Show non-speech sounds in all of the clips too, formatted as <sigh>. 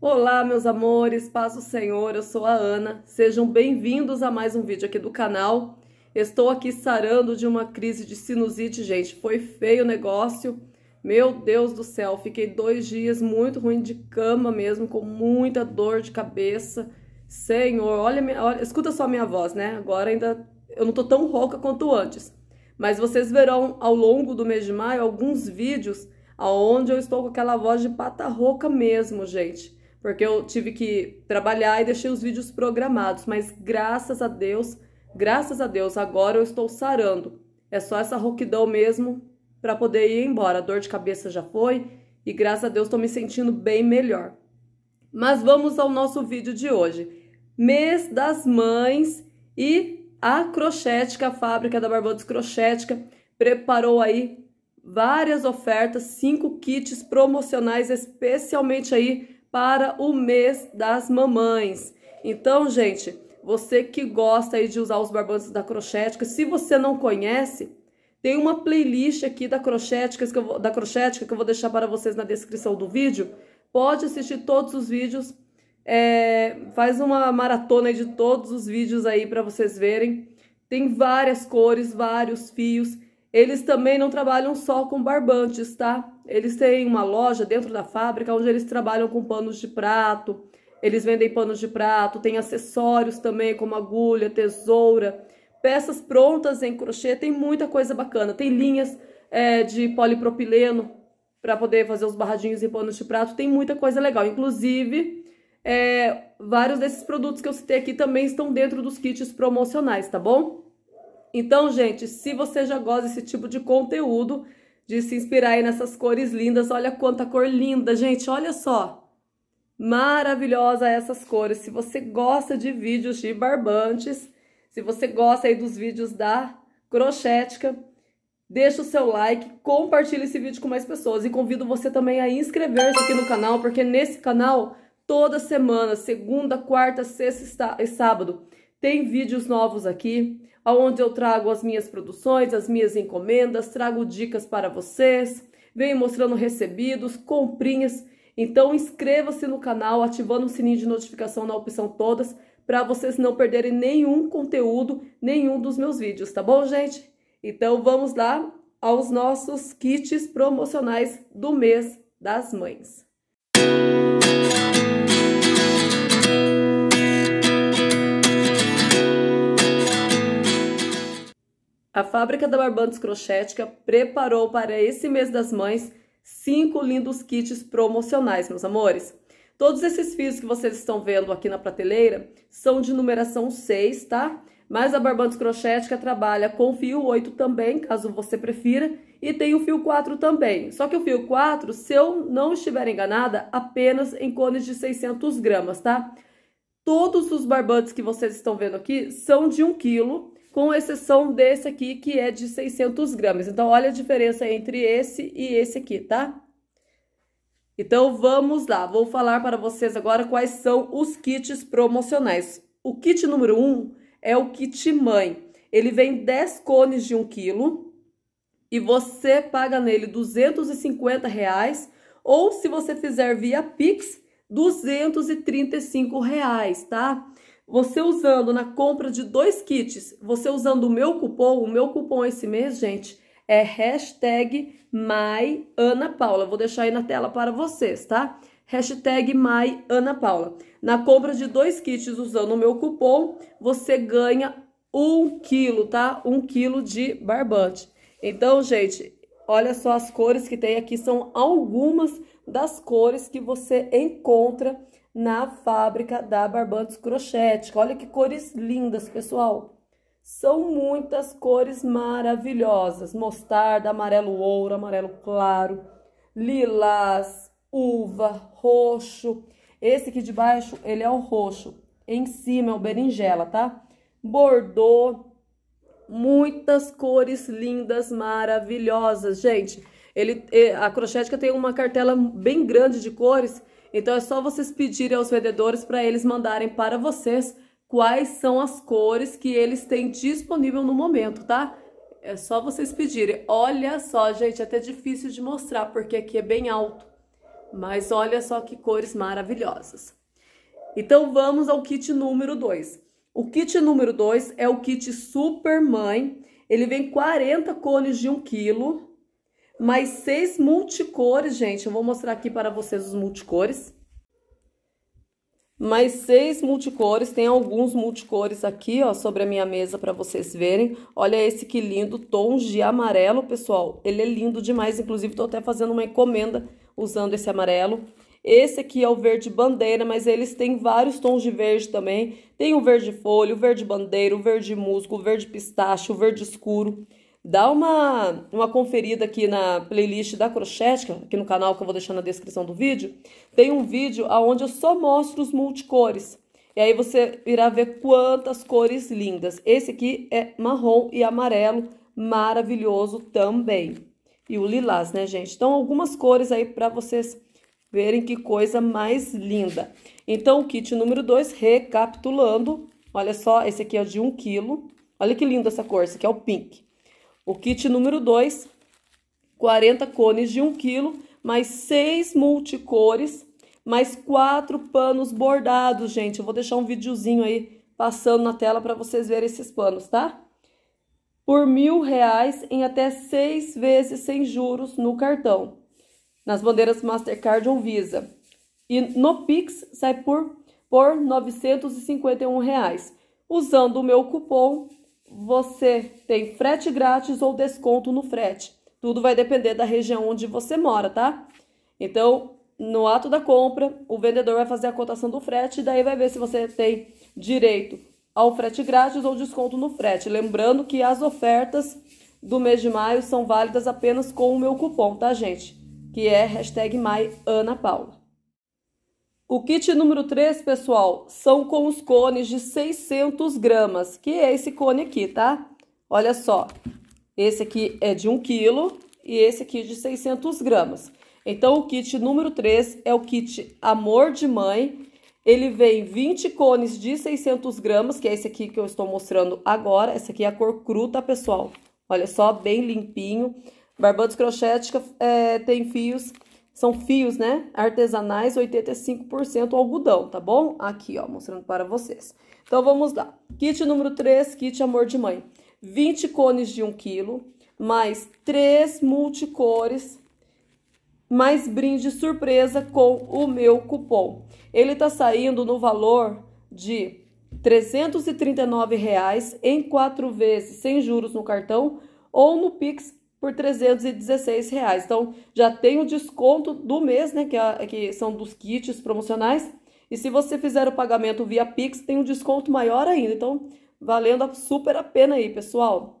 Olá, meus amores, paz do Senhor, eu sou a Ana. Sejam bem-vindos a mais um vídeo aqui do canal. Estou aqui sarando de uma crise de sinusite, gente. Foi feio o negócio. Meu Deus do céu, fiquei dois dias muito ruim de cama mesmo, com muita dor de cabeça. Senhor, olha, minha, olha escuta só a minha voz, né? Agora ainda eu não tô tão rouca quanto antes. Mas vocês verão ao longo do mês de maio alguns vídeos aonde eu estou com aquela voz de pata rouca mesmo, gente porque eu tive que trabalhar e deixei os vídeos programados, mas graças a Deus, graças a Deus, agora eu estou sarando. É só essa rouquidão mesmo para poder ir embora. A dor de cabeça já foi e graças a Deus estou me sentindo bem melhor. Mas vamos ao nosso vídeo de hoje. Mês das Mães e a Crochética, a fábrica da Barbosa Crochética, preparou aí várias ofertas, cinco kits promocionais especialmente aí para o mês das mamães. Então, gente, você que gosta aí de usar os barbantes da Crochética, se você não conhece, tem uma playlist aqui da Crochética, que eu vou, da Crochética que eu vou deixar para vocês na descrição do vídeo. Pode assistir todos os vídeos, é, faz uma maratona de todos os vídeos aí para vocês verem. Tem várias cores, vários fios. Eles também não trabalham só com barbantes, tá? Eles têm uma loja dentro da fábrica onde eles trabalham com panos de prato, eles vendem panos de prato, tem acessórios também, como agulha, tesoura, peças prontas em crochê, tem muita coisa bacana. Tem linhas é, de polipropileno para poder fazer os barradinhos em panos de prato, tem muita coisa legal. Inclusive, é, vários desses produtos que eu citei aqui também estão dentro dos kits promocionais, tá bom? Então, gente, se você já gosta desse tipo de conteúdo, de se inspirar aí nessas cores lindas, olha quanta cor linda, gente, olha só. Maravilhosa essas cores. Se você gosta de vídeos de barbantes, se você gosta aí dos vídeos da crochética, deixa o seu like, compartilha esse vídeo com mais pessoas e convido você também a inscrever-se aqui no canal, porque nesse canal, toda semana, segunda, quarta, sexta e sábado, tem vídeos novos aqui aonde eu trago as minhas produções, as minhas encomendas, trago dicas para vocês, venho mostrando recebidos, comprinhas. Então inscreva-se no canal ativando o sininho de notificação na opção todas para vocês não perderem nenhum conteúdo, nenhum dos meus vídeos, tá bom, gente? Então vamos lá aos nossos kits promocionais do mês das mães. A fábrica da Barbantes Crochética preparou para esse mês das mães cinco lindos kits promocionais, meus amores. Todos esses fios que vocês estão vendo aqui na prateleira são de numeração 6, tá? Mas a Barbantes Crochética trabalha com fio 8 também, caso você prefira, e tem o fio 4 também. Só que o fio 4, se eu não estiver enganada, apenas em cones de 600 gramas, tá? Todos os barbantes que vocês estão vendo aqui são de 1 quilo, com exceção desse aqui que é de 600 gramas. Então, olha a diferença entre esse e esse aqui, tá? Então, vamos lá. Vou falar para vocês agora quais são os kits promocionais. O kit número 1 um é o kit mãe. Ele vem 10 cones de 1 quilo e você paga nele 250 reais ou se você fizer via Pix, 235 reais, tá? Você usando na compra de dois kits, você usando o meu cupom, o meu cupom esse mês, gente, é hashtag MyAnaPaula. Vou deixar aí na tela para vocês, tá? Hashtag MyAnaPaula. Na compra de dois kits usando o meu cupom, você ganha um quilo, tá? Um quilo de barbante. Então, gente, olha só as cores que tem aqui. São algumas das cores que você encontra na fábrica da Barbantes Crochete. Olha que cores lindas, pessoal! São muitas cores maravilhosas: mostarda, amarelo ouro, amarelo claro, lilás, uva, roxo. Esse aqui de baixo, ele é o roxo. Em cima é o berinjela, tá? Bordô, muitas cores lindas, maravilhosas, gente. Ele, a Crochética tem uma cartela bem grande de cores então é só vocês pedirem aos vendedores para eles mandarem para vocês quais são as cores que eles têm disponível no momento, tá? É só vocês pedirem. Olha só, gente, é até difícil de mostrar porque aqui é bem alto. Mas olha só que cores maravilhosas. Então vamos ao kit número 2. O kit número 2 é o kit Super Mãe. Ele vem 40 cones de 1 quilo, mais seis multicores, gente. Eu vou mostrar aqui para vocês os multicores. Mais seis multicores, tem alguns multicores aqui, ó, sobre a minha mesa para vocês verem. Olha esse que lindo, tons de amarelo, pessoal. Ele é lindo demais, inclusive tô até fazendo uma encomenda usando esse amarelo. Esse aqui é o verde bandeira, mas eles têm vários tons de verde também. Tem o verde folha, o verde bandeira, o verde musgo, o verde pistache, o verde escuro dá uma, uma conferida aqui na playlist da Crochética aqui no canal que eu vou deixar na descrição do vídeo. Tem um vídeo onde eu só mostro os multicores. E aí você irá ver quantas cores lindas. Esse aqui é marrom e amarelo, maravilhoso também. E o lilás, né, gente? Então, algumas cores aí para vocês verem que coisa mais linda. Então, o kit número 2, recapitulando. Olha só, esse aqui é de 1 um quilo. Olha que lindo essa cor, esse aqui é o pink. O kit número 2, 40 cones de 1 kg, mais 6 multicores, mais 4 panos bordados, gente. Eu vou deixar um videozinho aí passando na tela para vocês verem esses panos, tá? Por mil reais em até 6 vezes sem juros no cartão. Nas bandeiras Mastercard ou Visa. E no Pix sai por, por R$ 951. Reais. Usando o meu cupom você tem frete grátis ou desconto no frete. Tudo vai depender da região onde você mora, tá? Então, no ato da compra, o vendedor vai fazer a cotação do frete e daí vai ver se você tem direito ao frete grátis ou desconto no frete. Lembrando que as ofertas do mês de maio são válidas apenas com o meu cupom, tá, gente? Que é hashtag MaiAnaPaula. O kit número 3, pessoal, são com os cones de 600 gramas, que é esse cone aqui, tá? Olha só, esse aqui é de 1 quilo e esse aqui de 600 gramas. Então, o kit número 3 é o kit Amor de Mãe. Ele vem 20 cones de 600 gramas, que é esse aqui que eu estou mostrando agora. Essa aqui é a cor cru, tá, pessoal? Olha só, bem limpinho. Barbantes Crochet é, tem fios são fios, né, artesanais, 85% algodão, tá bom? Aqui, ó, mostrando para vocês. Então, vamos lá. Kit número 3, kit amor de mãe. 20 cones de 1 quilo, mais 3 multicores, mais brinde surpresa com o meu cupom. Ele tá saindo no valor de R$ 339,00 em 4 vezes, sem juros no cartão, ou no Pix por 316 reais. Então, já tem o desconto do mês, né, que, é que são dos kits promocionais. E se você fizer o pagamento via Pix, tem um desconto maior ainda. Então, valendo super a pena aí, pessoal.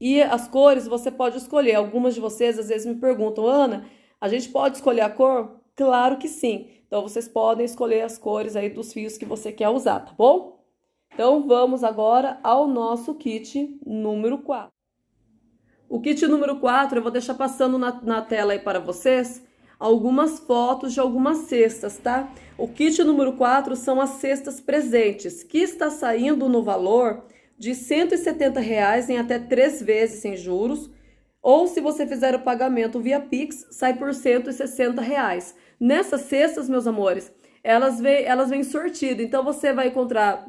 E as cores você pode escolher. Algumas de vocês às vezes me perguntam, Ana, a gente pode escolher a cor? Claro que sim. Então, vocês podem escolher as cores aí dos fios que você quer usar, tá bom? Então, vamos agora ao nosso kit número 4. O kit número 4, eu vou deixar passando na, na tela aí para vocês algumas fotos de algumas cestas, tá? O kit número 4 são as cestas presentes, que está saindo no valor de R$ 170 reais em até três vezes sem juros, ou se você fizer o pagamento via Pix, sai por R$ 160. Reais. Nessas cestas, meus amores, elas vêm, elas vêm sortido. Então, você vai encontrar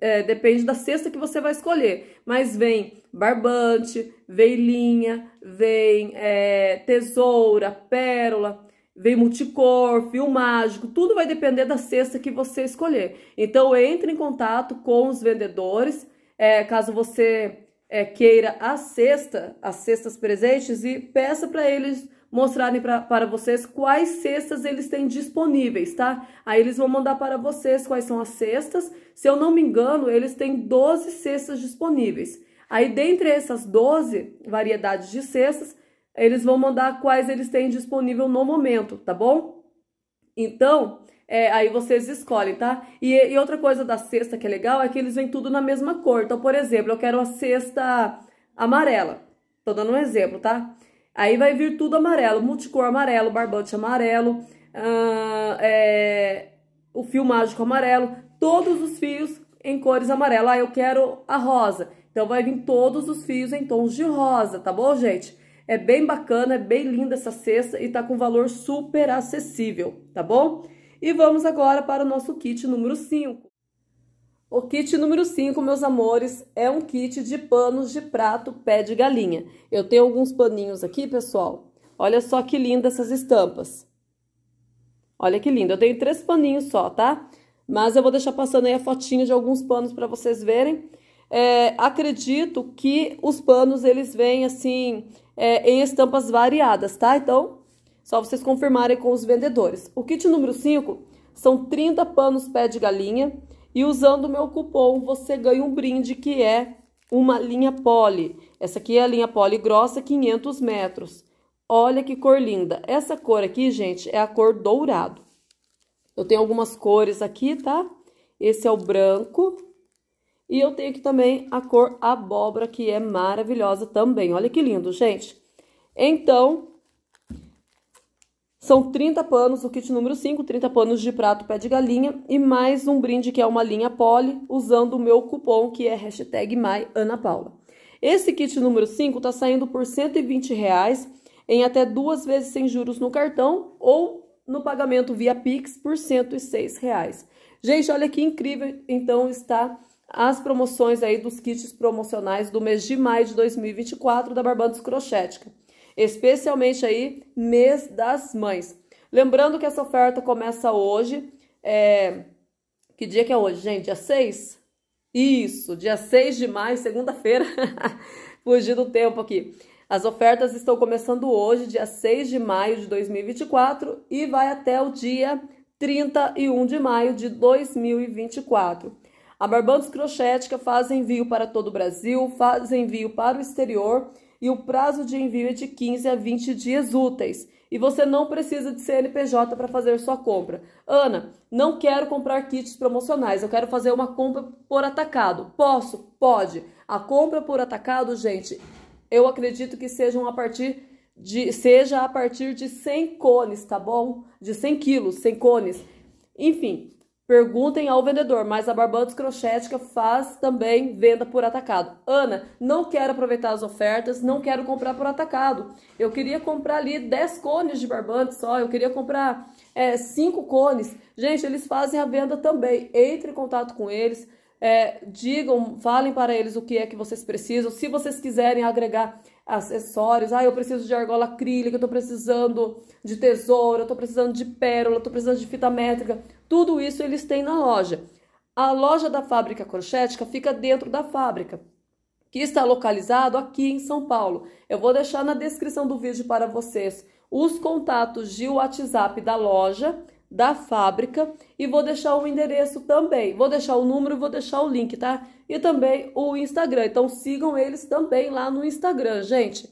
é, depende da cesta que você vai escolher, mas vem barbante, vem linha, vem é, tesoura, pérola, vem multicor, fio mágico, tudo vai depender da cesta que você escolher. Então entre em contato com os vendedores, é, caso você é, queira a cesta, as cestas presentes e peça para eles mostrarem pra, para vocês quais cestas eles têm disponíveis, tá? Aí eles vão mandar para vocês quais são as cestas. Se eu não me engano, eles têm 12 cestas disponíveis. Aí, dentre essas 12 variedades de cestas, eles vão mandar quais eles têm disponível no momento, tá bom? Então, é, aí vocês escolhem, tá? E, e outra coisa da cesta que é legal é que eles vêm tudo na mesma cor. Então, por exemplo, eu quero a cesta amarela. Tô dando um exemplo, tá? Aí vai vir tudo amarelo, multicor amarelo, barbante amarelo, uh, é, o fio mágico amarelo, todos os fios em cores amarelas. Ah, eu quero a rosa. Então, vai vir todos os fios em tons de rosa, tá bom, gente? É bem bacana, é bem linda essa cesta e tá com valor super acessível, tá bom? E vamos agora para o nosso kit número 5. O kit número 5, meus amores, é um kit de panos de prato pé de galinha. Eu tenho alguns paninhos aqui, pessoal. Olha só que linda essas estampas. Olha que lindo. Eu tenho três paninhos só, tá? Mas eu vou deixar passando aí a fotinha de alguns panos para vocês verem. É, acredito que os panos, eles vêm, assim, é, em estampas variadas, tá? Então, só vocês confirmarem com os vendedores. O kit número 5 são 30 panos pé de galinha e usando o meu cupom, você ganha um brinde que é uma linha poli. Essa aqui é a linha poli grossa, 500 metros. Olha que cor linda. Essa cor aqui, gente, é a cor dourado. Eu tenho algumas cores aqui, tá? Esse é o branco. E eu tenho aqui também a cor abóbora, que é maravilhosa também. Olha que lindo, gente. Então, são 30 panos, o kit número 5, 30 panos de prato pé de galinha e mais um brinde que é uma linha poli, usando o meu cupom que é hashtag MyAnaPaula. Esse kit número 5 está saindo por R$ 120 reais, em até duas vezes sem juros no cartão ou no pagamento via Pix por R$ 106 reais. Gente, olha que incrível, então está as promoções aí dos kits promocionais do mês de maio de 2024 da Barbandos Crochética especialmente aí mês das mães. Lembrando que essa oferta começa hoje, é... que dia que é hoje, gente? Dia 6? Isso, dia 6 de maio, segunda-feira, <laughs> fugir do tempo aqui. As ofertas estão começando hoje, dia 6 de maio de 2024 e vai até o dia 31 de maio de 2024. A Barbantes Crochética faz envio para todo o Brasil, faz envio para o exterior e o prazo de envio é de 15 a 20 dias úteis. E você não precisa de CNPJ para fazer sua compra. Ana, não quero comprar kits promocionais, eu quero fazer uma compra por atacado. Posso? Pode. A compra por atacado, gente, eu acredito que sejam a partir de seja a partir de 100 cones, tá bom? De 100 quilos, 100 cones. Enfim, Perguntem ao vendedor, mas a Barbantes Crochética faz também venda por atacado. Ana, não quero aproveitar as ofertas, não quero comprar por atacado. Eu queria comprar ali 10 cones de Barbantes só, eu queria comprar é, 5 cones. Gente, eles fazem a venda também. Entre em contato com eles, é, digam, falem para eles o que é que vocês precisam. Se vocês quiserem agregar acessórios, ah, eu preciso de argola acrílica, eu estou precisando de tesoura, eu estou precisando de pérola, eu estou precisando de fita métrica tudo isso eles têm na loja. A loja da fábrica Crochética fica dentro da fábrica, que está localizado aqui em São Paulo. Eu vou deixar na descrição do vídeo para vocês os contatos de WhatsApp da loja, da fábrica e vou deixar o endereço também. Vou deixar o número e vou deixar o link, tá? E também o Instagram. Então sigam eles também lá no Instagram, gente.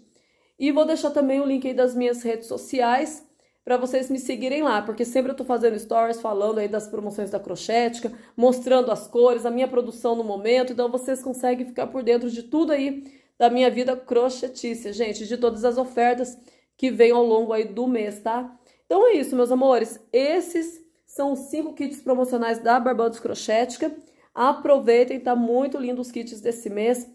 E vou deixar também o link aí das minhas redes sociais para vocês me seguirem lá, porque sempre eu tô fazendo stories falando aí das promoções da Crochética, mostrando as cores, a minha produção no momento, então vocês conseguem ficar por dentro de tudo aí da minha vida crochetícia, gente, de todas as ofertas que vem ao longo aí do mês, tá? Então é isso, meus amores, esses são os cinco kits promocionais da Barbados Crochética. Aproveitem, tá muito lindo os kits desse mês,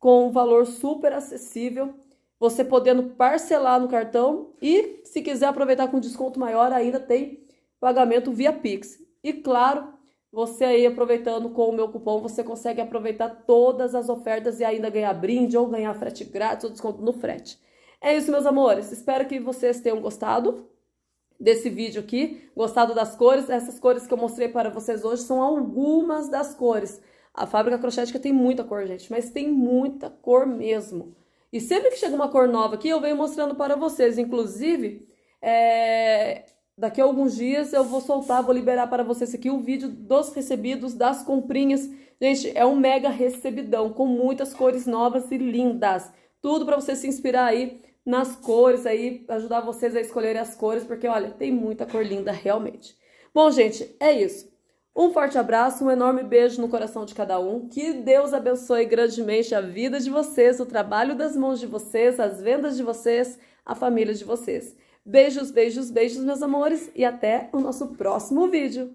com um valor super acessível você podendo parcelar no cartão e se quiser aproveitar com desconto maior, ainda tem pagamento via Pix. E claro, você aí aproveitando com o meu cupom, você consegue aproveitar todas as ofertas e ainda ganhar brinde ou ganhar frete grátis ou desconto no frete. É isso, meus amores. Espero que vocês tenham gostado desse vídeo aqui, gostado das cores. Essas cores que eu mostrei para vocês hoje são algumas das cores. A fábrica crochética tem muita cor, gente, mas tem muita cor mesmo. E sempre que chega uma cor nova aqui, eu venho mostrando para vocês. Inclusive, é... daqui a alguns dias eu vou soltar, vou liberar para vocês aqui o um vídeo dos recebidos, das comprinhas. Gente, é um mega recebidão, com muitas cores novas e lindas. Tudo para você se inspirar aí nas cores, aí ajudar vocês a escolherem as cores, porque olha, tem muita cor linda realmente. Bom, gente, é isso. Um forte abraço, um enorme beijo no coração de cada um. Que Deus abençoe grandemente a vida de vocês, o trabalho das mãos de vocês, as vendas de vocês, a família de vocês. Beijos, beijos, beijos, meus amores, e até o nosso próximo vídeo.